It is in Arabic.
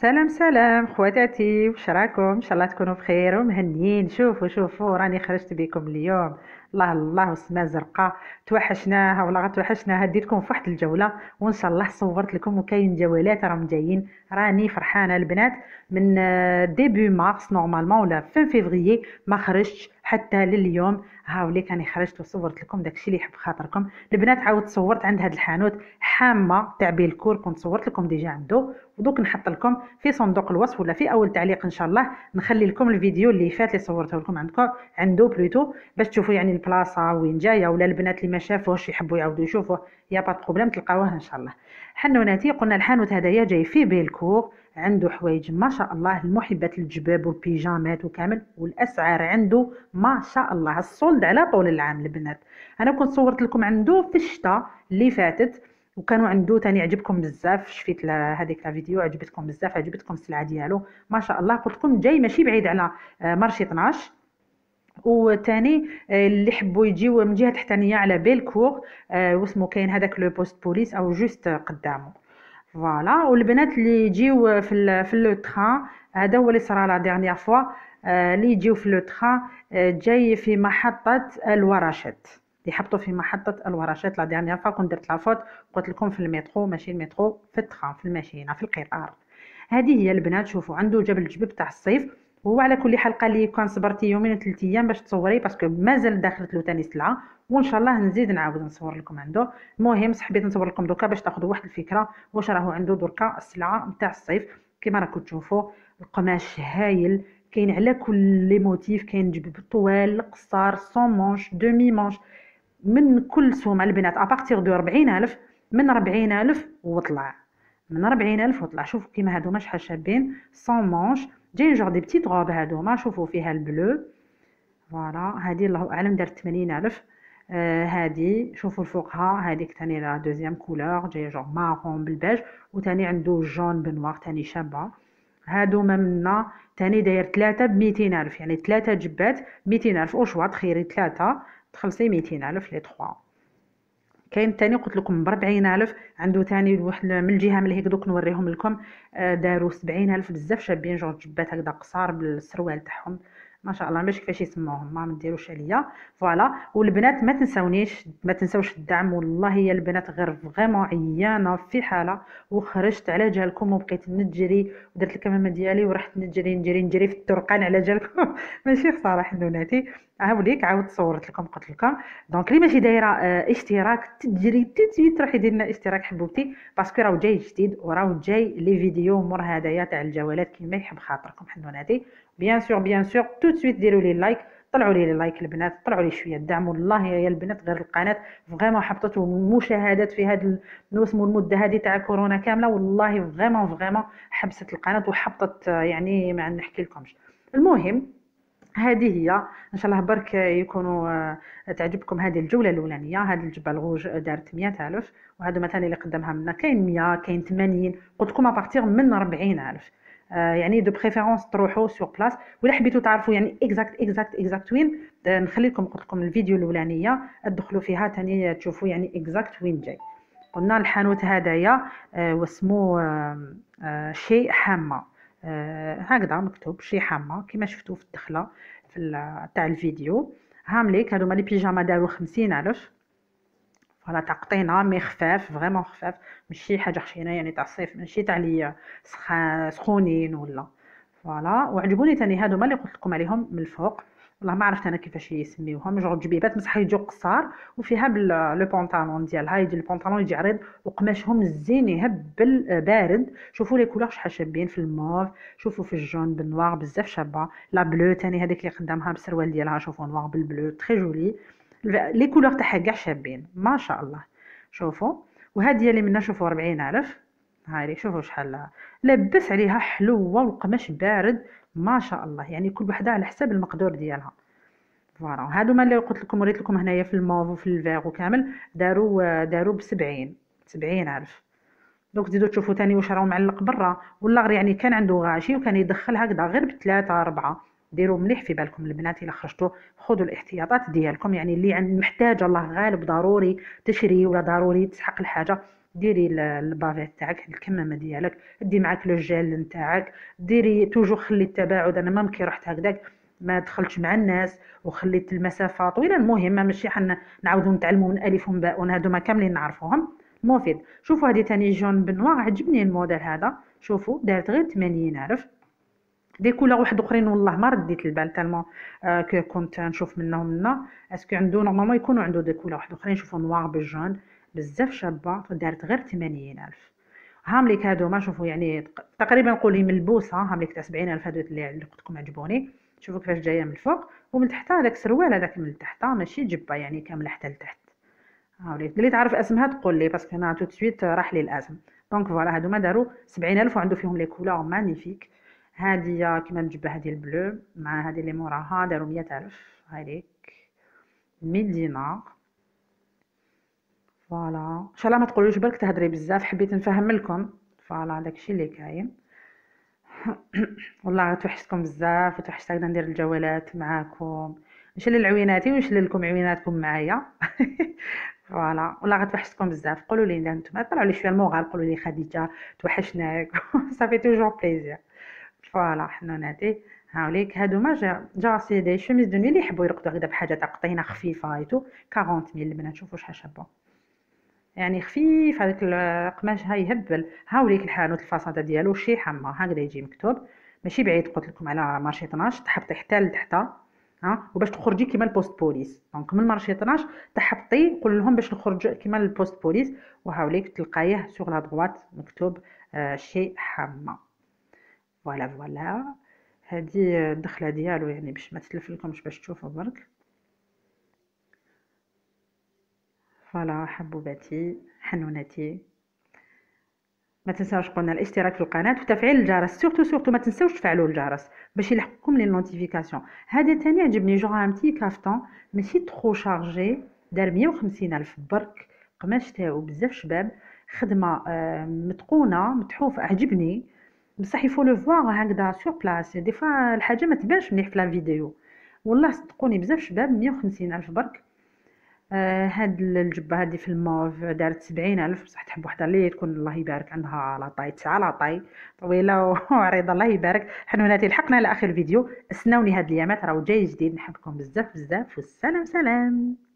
سلام سلام خواتاتي واش راكم ان شاء الله تكونوا بخير ومهنيين شوفوا شوفوا راني خرجت بكم اليوم الله الله والسماء زرقاء توحشناها ولا غتوحشناها ديتكم في واحد الجوله وان شاء الله صورت لكم وكاين جولات راهم جايين راني فرحانه البنات من ديبي مارس نورمالمون ولا فين فيفري ما خرجتش حتى لليوم هاولي كاني خرجت وصورت لكم داكشي اللي يحب خاطركم البنات عاود صورت عند هاد الحانوت حامه تاع بيلكور كنت صورت لكم ديجا عنده ودوك نحط لكم في صندوق الوصف ولا في اول تعليق ان شاء الله نخلي لكم الفيديو اللي فات اللي صورته لكم عندكم عنده بلوتو باش تشوفوا يعني البلاصه وين جايه ولا البنات اللي ما شافوهش يحبوا يعاودوا يشوفوه يا با بروبليم تلقاوه ان شاء الله حنوناتي قلنا الحانوت هذايا جاي في بيلكور عنده حوايج ما شاء الله المحبات الجباب والبيجامات وكامل والاسعار عنده ما شاء الله السولد على طول العام البنات انا كنت صورت لكم عنده في الشتاء اللي فاتت وكانوا عنده تاني عجبكم بزاف شفت هذيك الفيديو عجبتكم بزاف عجبتكم السلعه ديالو ما شاء الله قلت لكم جاي ماشي بعيد على آه، مارشي 12 وثاني آه، اللي حبوا يجيو من جهه تحتانيه على بيلكور آه واسمو كاين هذاك لو بوست بوليس او جوست قدامه فوالا والبنات اللي يجيو في في لو تران هذا هو اللي صرا لا ديرنيير فوا آه، اللي يجيو في لو تران جاي في محطه الورشات يحبطوا في محطه الورشات لا ديرنيير فوا كنت درت لافوت قلت لكم في المترو ماشي المترو في التخان في الماشينه في القطار هذه هي البنات شوفوا عنده جبل الجبب تاع الصيف هو على كل حال قال لي كان صبرتي يومين وثلاث ايام باش تصوري باسكو مازال داخلت له ثاني سلعه وان شاء الله نزيد نعاود نصور لكم عنده المهم حبيت نصور لكم دوكا باش تاخذوا واحد الفكره واش راهو عنده دركا السلعه نتاع الصيف كما راكم تشوفوا القماش هايل كاين على كل لي موتيف كاين جبب طوال قصار سون مونش دومي مونش من كل سومه البنات ابارتير دو 40000 من 40000 وطلع من 40000 وطلع شوفوا كيما هادو شحال شابين سون مونش جايين جوغ دي بتيت غوب هادو ما شوفوا فيها البلو فوالا هادي الله اعلم دارت 80000 آه هادي شوفوا فوقها هاديك تاني لا دوزيام كولور جاي جوغ مارون بالبيج وتاني عنده جون بنوار تاني شابه هادو ممنا تاني داير ثلاثة ب 200000 يعني ثلاثة جبات 200000 ألف أشواط خيري ثلاثة تخلصي ميتين ألف لي تخوا كاين تاني قلت لكم بربعين ألف عنده تاني واحد من الجهه من هيك دوك نوريهم لكم آه، داروا سبعين ألف بزاف شابين جورج جبات هكذا قصار بالسروال تاعهم ما شاء الله ماشي كيفاش يسموهم ما نديروش عليا فوالا والبنات ما تنساونيش ما تنساوش الدعم والله يا البنات غير فريمون عيانه في حاله وخرجت على جالكم وبقيت نجري ودرت الكمامه ديالي ورحت نجري نجري نجري في الطرقان على جالكم ماشي خساره حنوناتي عاوليك عاود صورت لكم قلت لكم دونك اللي ماشي دايره آه، اشتراك تجري تيتي تروح يدير لنا اشتراك حبوبتي باسكو راهو جاي جديد وراه جاي لي فيديو مور هدايا تاع الجوالات كيما يحب خاطركم حنوناتي بيان سور بيان سور تو سويت ديروا لي لايك طلعوا لي لايك البنات طلعوا لي شويه الدعم والله يا البنات غير القناه فريمون حبطت مشاهدات في هذا الموسم المده هذه تاع كورونا كامله والله فريمون فريمون حبست القناه وحبطت يعني ما نحكي لكمش المهم هذه هي ان شاء الله برك يكونوا آه، تعجبكم هذه الجوله الاولانيه هذا الجبل غوج دارت 100000 وهذا مثلا اللي قدمها منا كاين 100 كاين 80 قلت لكم ابارتيغ من 40000 آه، يعني دو بريفيرونس تروحوا سور بلاص ولا حبيتوا تعرفوا يعني اكزاكت اكزاكت اكزاكت وين آه، نخلي لكم قلت لكم الفيديو الاولانيه ادخلوا فيها ثاني تشوفوا يعني اكزاكت وين جاي قلنا الحانوت هدايا آه، واسمو شيء حامه هكذا مكتوب شي حامه كما شفتوا في الدخله في تاع الفيديو هامليك هادو مالي بيجاما داروا 50 علاش فوالا تعقطينا مي خفاف فريمون خفاف ماشي حاجه خشينه يعني تاع الصيف ماشي تاع لي سخونين ولا فوالا وعجبوني تاني هادو ما اللي قلت لكم عليهم من الفوق والله ما عرفت انا كيفاش يسميوهم جوج جبيبات بصح يجوا قصار وفيها لو بونطالون ديالها يجي البونطالون يجي عريض وقماشهم الزين يهبل بارد شوفوا لي كولور شحال شابين في الموف شوفوا في الجون بالنوار بزاف شابه لا بلو تاني هذيك اللي قدامها بالسروال ديالها شوفوا نوار بالبلو تري جولي لي كولور تاعها كاع شابين ما شاء الله شوفوا وهاد اللي منا شوفوا 40000 هاي شوفوا شحال لبس عليها حلوه وقماش بارد ما شاء الله يعني كل وحده على حساب المقدور ديالها فوالا هادو اللي قلت لكم وريت لكم هنايا في الموف وفي الفيغ وكامل داروا داروا ب 70 70000 دونك تزيدو تشوفوا تاني واش راهو معلق برا ولا غير يعني كان عنده غاشي وكان يدخل هكذا غير بثلاثة أربعة ديروا مليح في بالكم البنات الا خرجتوا خذوا الاحتياطات ديالكم يعني اللي عند محتاجه الله غالب ضروري تشري ولا ضروري تسحق الحاجه ديري البافيت تاعك الكمامه ديالك دي معاك لو جيل نتاعك ديري توجو خلي التباعد انا ما كي رحت هكذاك ما دخلتش مع الناس وخليت المسافه طويله المهم ماشي حنا نعاودو نتعلمو من الف هادو ما كاملين نعرفوهم مفيد شوفوا هذه تاني جون بنوا عجبني الموديل هذا شوفوا دارت غير 80 الف دي كولور واحد اخرين والله ما رديت البال تالمون آه كنت نشوف منهم ومنا اسكو عنده نورمالمون يكونوا عنده دي كولور واحد اخرين نشوفو نوار بالجون بزاف شابه دارت غير 80000 هامليك هادو ما شوفوا يعني تقريبا قولي من البوصه هامليك تاع 70000 هادو اللي قلتكم عجبوني شوفوا كيفاش جايه من الفوق ومن تحت هذاك سروال هذاك من تحت ماشي جبه يعني كامله حتى لتحت هاولي اللي تعرف اسمها تقول لي باسكو انا تو سويت راح لي الاسم دونك فوالا هادو ما داروا 70000 وعندو فيهم لي كولور مانيفيك هادية كيما مجبة هادي البلو مع هادي اللي موراها دارو مية ألف هاديك مية دينار فوالا ان شاء الله ما تقولوش برك تهضري بزاف حبيت نفهم لكم فوالا داكشي اللي كاين والله توحشتكم بزاف وتوحشت هكذا ندير الجولات معاكم نشلل عويناتي ونشلل لكم عويناتكم معايا فوالا والله غتوحشتكم بزاف قولوا لي نتوما طلعوا لي شويه المغال قولوا لي خديجه توحشناك صافي توجور بليزير فوالا حنوناتي هاوليك هادو ما جا جا سي دي شوميز دو نوي اللي يحبوا يرقدوا هكذا بحاجه تاع قطينه خفيفه ايتو 40 ميل البنات شوفوا شحال شابه يعني خفيف هذاك هاي يهبل هاوليك الحانوت الفاصاده ديالو شي حما هكذا يجي مكتوب ماشي بعيد قلت لكم على مارشي 12 تحبطي حتى لتحت ها وباش تخرجي كيما البوست بوليس دونك من مارشي 12 تحبطي قول لهم باش نخرج كيما البوست بوليس وهاوليك تلقايه سوغ لا دروات مكتوب آه شي حامه فوالا فوالا هذه الدخله ديالو يعني باش ما تتلفلكمش باش تشوفوا برك فوالا حبوباتي حنوناتي ما تنساوش قلنا الاشتراك في القناه وتفعيل الجرس سورتو سورتو ما تنساوش تفعلوا الجرس باش يلحقكم لي نوتيفيكاسيون هذا ثاني عجبني جوغ ان تي كافتون ماشي ترو شارجي دار 150 الف برك قماش تاعو بزاف شباب خدمه آه، متقونه متحوفه عجبني بصح يفو لو فوار هكذا سور بلاص دي فوا الحاجه ما تبانش مليح في لا فيديو والله صدقوني بزاف شباب 150 الف برك آه هاد الجبه هادي في الموف دارت 70 الف بصح تحب وحده اللي تكون الله يبارك عندها لاطاي تسعه لاطاي طويله وعريضه الله يبارك حنوناتي لحقنا لاخر الفيديو استناوني هاد اليامات راهو جاي جديد نحبكم بزاف بزاف والسلام سلام